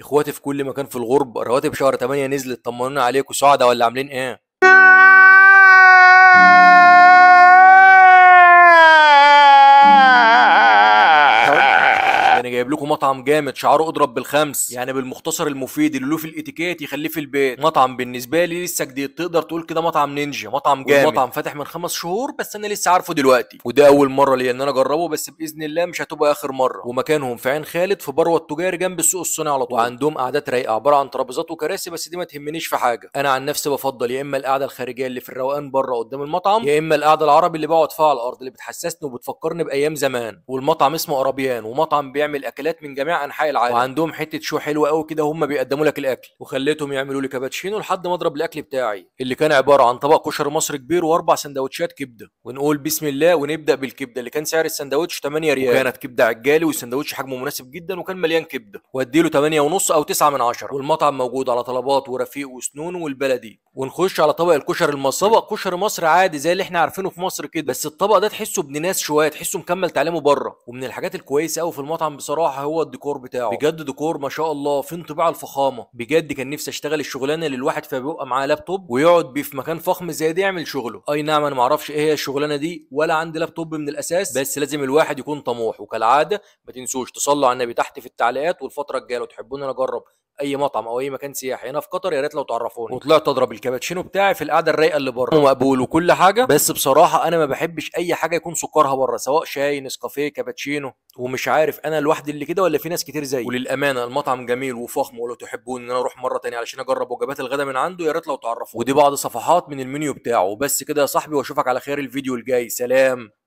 اخواتي في كل مكان في الغرب رواتب شهر 8 نزلت طمنونا عليكم سعدة ولا عاملين ايه مطعم جامد شعاره اضرب بالخمس يعني بالمختصر المفيد اللي له في الاتيكيت يخليه في البيت مطعم بالنسبه لي لسه جديد تقدر تقول كده مطعم نينجا مطعم جامد مطعم فاتح من خمس شهور بس انا لسه عارفه دلوقتي وده اول مره ليا ان انا اجربه بس باذن الله مش هتبقى اخر مره ومكانهم في عين خالد في بروه التجاري جنب السوق الصناعي على طول وعندهم قعدات رايقه عباره عن ترابيزات وكراسي بس دي ما تهمنيش في حاجه انا عن نفسي بفضل يا اما القعده الخارجيه اللي في الروقان بره قدام المطعم يا اما القعده العربي اللي بقعد فيها على الارض اللي بتحسسني وبتفكرني بايام زمان والمطعم اسمه عربيان ومطعم بيعمل اكلات محلات من جميع انحاء العالم وعندهم حته شو حلوه قوي كده هم بيقدموا لك الاكل وخليتهم يعملوا لي كابتشينو لحد ما اضرب الاكل بتاعي اللي كان عباره عن طبق كشري مصري كبير واربع سندوتشات كبده ونقول بسم الله ونبدا بالكبده اللي كان سعر السندوتش 8 ريال وكانت كبده عجالي والسندوتش حجمه مناسب جدا وكان مليان كبده واديله 8 ونص او 9 من 10 والمطعم موجود على طلبات ورفيق وسنون والبلدي ونخش على طبق الكشري المصري طبق كشري مصر عادي زي اللي احنا عارفينه في مصر كده بس الطبق ده تحسه ابن ناس شويه تحسه مكمل تعليمه بره ومن الحاجات الكويسه قوي في المطعم بصراحه هو الديكور بتاعه بجد ديكور ما شاء الله في انطباع الفخامه بجد كان نفسي اشتغل الشغلانه اللي الواحد فيها بيبقى معاه لابتوب ويقعد بيه في مكان فخم زي ده يعمل شغله اي نعم انا ما اعرفش ايه هي الشغلانه دي ولا عندي لابتوب من الاساس بس لازم الواحد يكون طموح وكالعاده ما تنسوش تصلوا على النبي تحت في التعليقات والفتره الجايه لو تحبون انا اجرب اي مطعم او اي مكان سياحي هنا في قطر يا ريت لو تعرفوني وطلعت اضرب الكلام الكابتشينو بتاعي في القعده الرايقه اللي بره مقبول وكل حاجه بس بصراحه انا ما بحبش اي حاجه يكون سكرها بره سواء شاي نسكافيه كابتشينو ومش عارف انا لوحدي اللي كده ولا في ناس كتير زيي وللامانه المطعم جميل وفخم ولو تحبون ان انا اروح مره تانية علشان اجرب وجبات الغدا من عنده يا ريت لو تعرفوا ودي بعض صفحات من المنيو بتاعه بس كده يا صاحبي واشوفك على خير الفيديو الجاي سلام